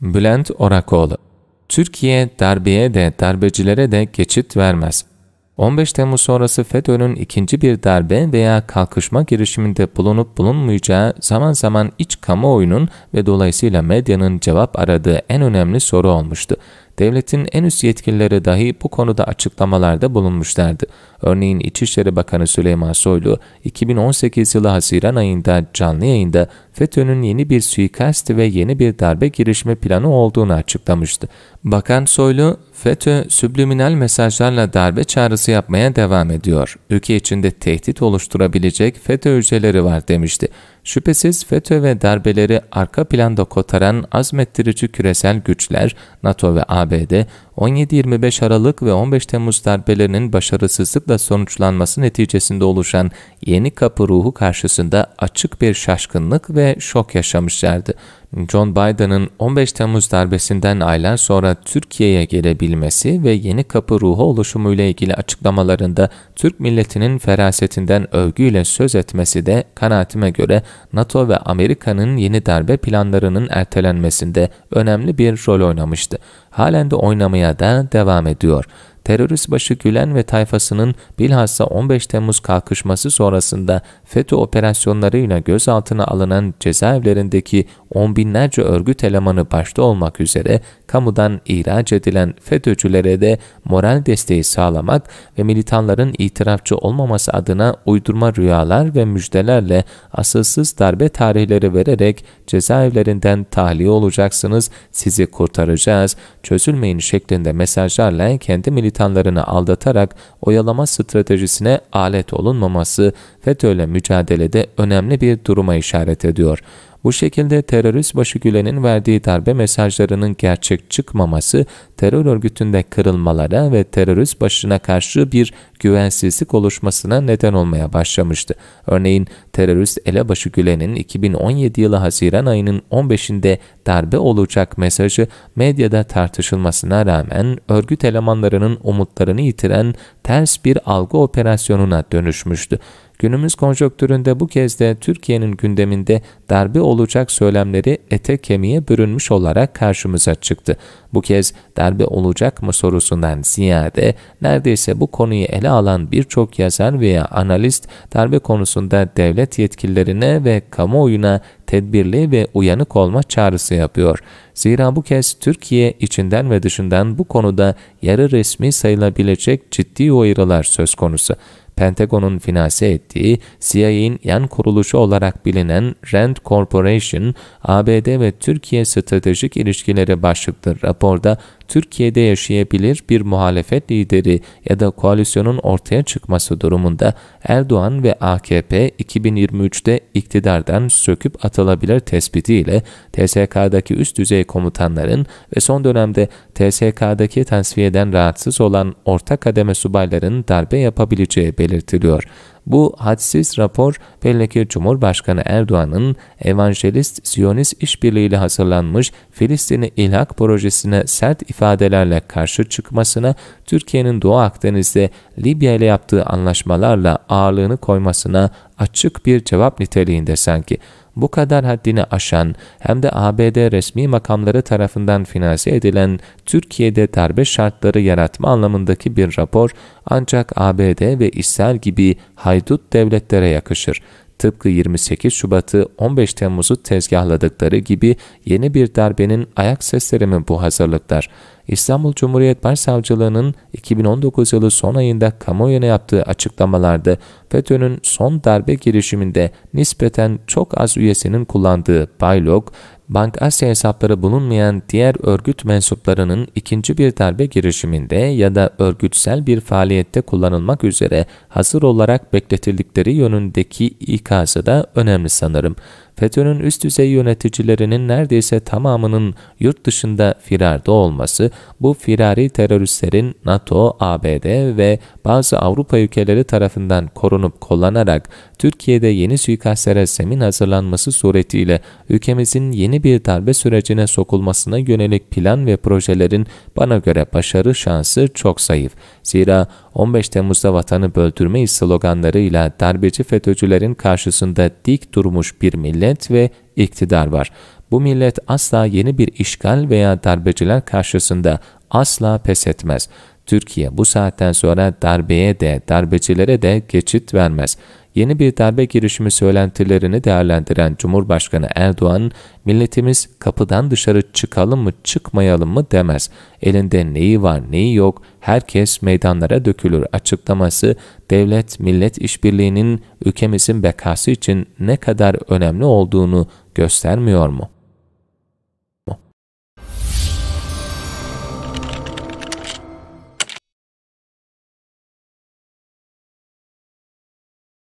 Bülent Orakoğlu Türkiye darbeye de darbecilere de geçit vermez. 15 Temmuz sonrası FETÖ'nün ikinci bir darbe veya kalkışma girişiminde bulunup bulunmayacağı zaman zaman iç kamuoyunun ve dolayısıyla medyanın cevap aradığı en önemli soru olmuştu. Devletin en üst yetkilileri dahi bu konuda açıklamalarda bulunmuşlardı. Örneğin İçişleri Bakanı Süleyman Soylu, 2018 yılı Haziran ayında canlı yayında FETÖ'nün yeni bir suikast ve yeni bir darbe girişimi planı olduğunu açıklamıştı. Bakan Soylu, FETÖ sübliminal mesajlarla darbe çağrısı yapmaya devam ediyor. Ülke içinde tehdit oluşturabilecek FETÖ hücreleri var demişti. Şüphesiz FETÖ ve darbeleri arka planda kotaran azmettirici küresel güçler, NATO ve ABD, 17-25 Aralık ve 15 Temmuz darbelerinin başarısızlıkla sonuçlanması neticesinde oluşan yeni kapı ruhu karşısında açık bir şaşkınlık ve şok yaşamışlardı. John Biden'ın 15 Temmuz darbesinden aylar sonra Türkiye'ye gelebilmesi ve yeni kapı ruhu oluşumuyla ilgili açıklamalarında Türk milletinin ferasetinden övgüyle söz etmesi de kanaatime göre NATO ve Amerika'nın yeni darbe planlarının ertelenmesinde önemli bir rol oynamıştı. Halen de oynamaya da devam ediyor terörist başı Gülen ve tayfasının bilhassa 15 Temmuz kalkışması sonrasında FETÖ operasyonlarıyla gözaltına alınan cezaevlerindeki on binlerce örgüt elemanı başta olmak üzere kamudan ihraç edilen FETÖ'cülere de moral desteği sağlamak ve militanların itirafçı olmaması adına uydurma rüyalar ve müjdelerle asılsız darbe tarihleri vererek cezaevlerinden tahliye olacaksınız, sizi kurtaracağız, çözülmeyin şeklinde mesajlarla kendi militanlarına şeytanlarını aldatarak oyalama stratejisine alet olunmaması FETÖ'yle mücadelede önemli bir duruma işaret ediyor. Bu şekilde terörist başıgülenin verdiği darbe mesajlarının gerçek çıkmaması terör örgütünde kırılmalara ve terörist başına karşı bir güvensizlik oluşmasına neden olmaya başlamıştı. Örneğin terörist elebaşı Gülen'in 2017 yılı Haziran ayının 15'inde darbe olacak mesajı medyada tartışılmasına rağmen örgüt elemanlarının umutlarını yitiren ters bir algı operasyonuna dönüşmüştü. Günümüz konjonktüründe bu kez de Türkiye'nin gündeminde darbe olacak söylemleri ete kemiğe bürünmüş olarak karşımıza çıktı. Bu kez darbe olacak mı sorusundan ziyade neredeyse bu konuyu ele alan birçok yazar veya analist darbe konusunda devlet yetkililerine ve kamuoyuna tedbirli ve uyanık olma çağrısı yapıyor. Zira bu kez Türkiye içinden ve dışından bu konuda yarı resmi sayılabilecek ciddi uyarılar söz konusu. Pentagon'un finanse ettiği CIA'in yan kuruluşu olarak bilinen Rand Corporation, ABD ve Türkiye Stratejik İlişkileri başlıklı rapor polda Türkiye'de yaşayabilir bir muhalefet lideri ya da koalisyonun ortaya çıkması durumunda Erdoğan ve AKP 2023'te iktidardan söküp atılabilir tespitiyle TSK'daki üst düzey komutanların ve son dönemde TSK'daki tasfiyeden rahatsız olan orta kademe subayların darbe yapabileceği belirtiliyor. Bu hadsiz rapor belli ki Cumhurbaşkanı Erdoğan'ın Evangelist Siyonist işbirliğiyle hazırlanmış Filistin'i ilhak projesine sert ifade ifadelerle karşı çıkmasına, Türkiye'nin Doğu Akdeniz'de Libya ile yaptığı anlaşmalarla ağırlığını koymasına açık bir cevap niteliğinde sanki bu kadar haddini aşan hem de ABD resmi makamları tarafından finanse edilen Türkiye'de darbe şartları yaratma anlamındaki bir rapor ancak ABD ve İsrail gibi haydut devletlere yakışır. Tıpkı 28 Şubat'ı 15 Temmuz'u tezgahladıkları gibi yeni bir darbenin ayak sesleri mi bu hazırlıklar? İstanbul Cumhuriyet Başsavcılığı'nın 2019 yılı son ayında kamuoyuna yaptığı açıklamalarda FETÖ'nün son darbe girişiminde nispeten çok az üyesinin kullandığı Baylok Bank Asya hesapları bulunmayan diğer örgüt mensuplarının ikinci bir darbe girişiminde ya da örgütsel bir faaliyette kullanılmak üzere hazır olarak bekletildikleri yönündeki ikazı da önemli sanırım. FETÖ'nün üst düzey yöneticilerinin neredeyse tamamının yurt dışında firarda olması, bu firari teröristlerin NATO, ABD ve bazı Avrupa ülkeleri tarafından korunup kollanarak Türkiye'de yeni suikastlere semin hazırlanması suretiyle ülkemizin yeni bir darbe sürecine sokulmasına yönelik plan ve projelerin bana göre başarı şansı çok zayıf. Zira 15 Temmuz'da vatanı böldürmeyiz sloganlarıyla darbeci FETÖ'cülerin karşısında dik durmuş bir millet, millet ve iktidar var. Bu millet asla yeni bir işgal veya darbeciler karşısında asla pes etmez. Türkiye bu saatten sonra darbeye de, darbecilere de geçit vermez yeni bir darbe girişimi söylentilerini değerlendiren Cumhurbaşkanı Erdoğan, milletimiz kapıdan dışarı çıkalım mı çıkmayalım mı demez. Elinde neyi var neyi yok herkes meydanlara dökülür açıklaması devlet-millet işbirliğinin ülkemizin bekası için ne kadar önemli olduğunu göstermiyor mu?